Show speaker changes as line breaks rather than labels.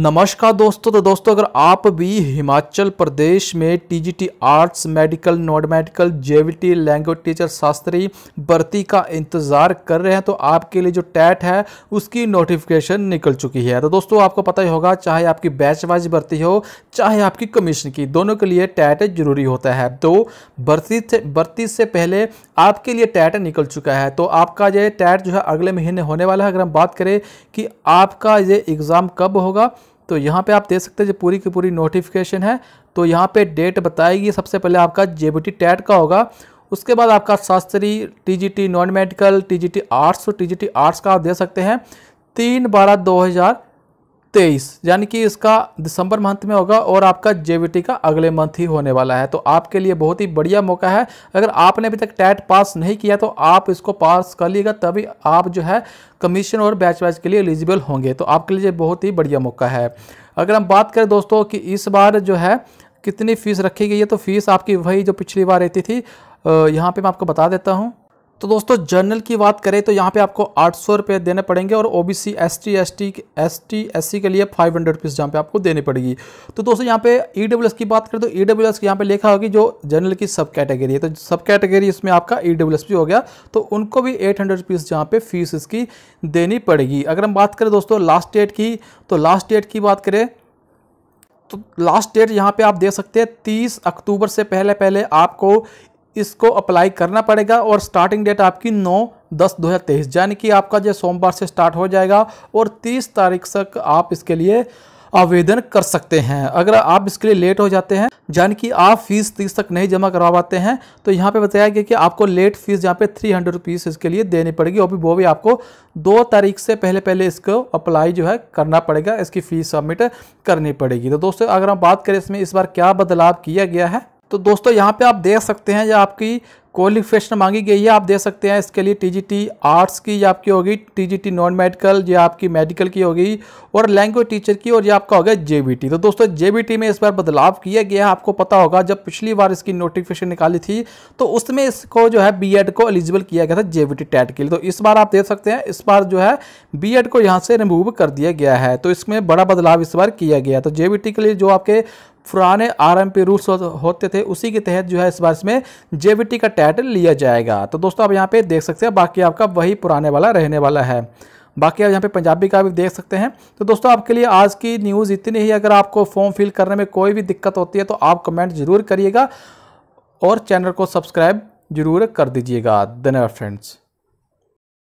नमस्कार दोस्तों तो दोस्तों अगर आप भी हिमाचल प्रदेश में TGT arts medical non medical T language teacher Shastri भर्ती का इंतज़ार कर रहे हैं तो आपके लिए जो टैट है उसकी नोटिफिकेशन निकल चुकी है तो दोस्तों आपको पता ही होगा चाहे आपकी बैच वाइज भर्ती हो चाहे आपकी कमीशन की दोनों के लिए टैट जरूरी होता है तो भर्ती से भर्ती से पहले आपके लिए टैट निकल चुका है तो आपका ये टैट जो है अगले महीने होने वाला है अगर हम बात करें कि आपका ये एग्ज़ाम कब होगा तो यहाँ पे आप देख सकते हैं जो पूरी की पूरी नोटिफिकेशन है तो यहाँ पे डेट बताएगी सबसे पहले आपका जे टेट का होगा उसके बाद आपका Shastri TGT non medical TGT arts जी टीजीटी आर्ट्स का आप दे सकते हैं तीन बारह दो हज़ार तेईस यानी कि इसका दिसंबर मंथ में होगा और आपका जे का अगले मंथ ही होने वाला है तो आपके लिए बहुत ही बढ़िया मौका है अगर आपने अभी तक टैट पास नहीं किया तो आप इसको पास कर लिएगा तभी आप जो है कमीशन और बैच वैच के लिए एलिजिबल होंगे तो आपके लिए बहुत ही बढ़िया मौका है अगर हम बात करें दोस्तों कि इस बार जो है कितनी फीस रखी गई है तो फीस आपकी वही जो पिछली बार रहती थी यहाँ पर मैं आपको बता देता हूँ तो दोस्तों जर्नल की बात करें तो यहाँ पे आपको आठ सौ रुपये देने पड़ेंगे और O B C S T S T S T S C के लिए फाइव हंड्रेड रुपीज़ यहाँ पे आपको देनी पड़ेगी तो दोस्तों यहाँ पे ई डब्ल्यू एस की बात करें तो ई डब्ल्यू एस यहाँ पर लिखा होगी जो जनरल की सब कैटेगरी है तो सब कैटेगरी इसमें आपका ई डब्ल्यू एस भी हो गया तो उनको भी एट हंड्रेड रुपीज़ यहाँ पे फीस इसकी देनी पड़ेगी अगर हम बात करें दोस्तों लास्ट डेट की तो लास्ट डेट की बात करें तो लास्ट डेट यहाँ पे आप दे सकते हैं तीस अक्टूबर से पहले पहले आपको इसको अप्लाई करना पड़ेगा और स्टार्टिंग डेट आपकी 9 दस 2023 यानी कि आपका जो सोमवार से स्टार्ट हो जाएगा और 30 तारीख तक आप इसके लिए आवेदन कर सकते हैं अगर आप इसके लिए लेट हो जाते हैं यानी कि आप फीस तीस तक नहीं जमा करवा पाते हैं तो यहाँ पे बताया गया कि आपको लेट फीस यहाँ पे थ्री हंड्रेड रुपीज़ इसके लिए देनी पड़ेगी और भी वो भी आपको दो तारीख से पहले पहले इसको अप्लाई जो है करना पड़ेगा इसकी फ़ीस सबमिट करनी पड़ेगी तो दोस्तों अगर हम बात करें इसमें इस बार क्या बदलाव किया गया है तो दोस्तों यहाँ पे आप देख सकते हैं ये आपकी क्वालिफिकेशन मांगी गई है आप दे सकते हैं इसके लिए टीजीटी आर्ट्स की आपकी होगी टीजीटी नॉन मेडिकल या आपकी मेडिकल की होगी और लैंग्वेज टीचर की और ये आपका होगा जेबीटी तो दोस्तों जेबीटी में इस बार बदलाव किया गया है आपको पता होगा जब पिछली बार इसकी नोटिफिकेशन निकाली थी तो उसमें इसको जो है बी को एलिजिबल किया गया था जे बी टेट के लिए तो इस बार आप देख सकते हैं इस बार जो है बी को यहाँ से रिमूव कर दिया गया है तो इसमें बड़ा बदलाव इस बार किया गया तो जे के लिए जो आपके पुराने आर एम पी रूल्स होते थे उसी के तहत जो है इस बार इसमें जे का टाइटल लिया जाएगा तो दोस्तों आप यहाँ पे देख सकते हैं बाकी आपका वही पुराने वाला रहने वाला है बाकी आप यहाँ पे पंजाबी का भी देख सकते हैं तो दोस्तों आपके लिए आज की न्यूज़ इतनी ही अगर आपको फॉर्म फिल करने में कोई भी दिक्कत होती है तो आप कमेंट ज़रूर करिएगा और चैनल को सब्सक्राइब ज़रूर कर दीजिएगा धन्यवाद फ्रेंड्स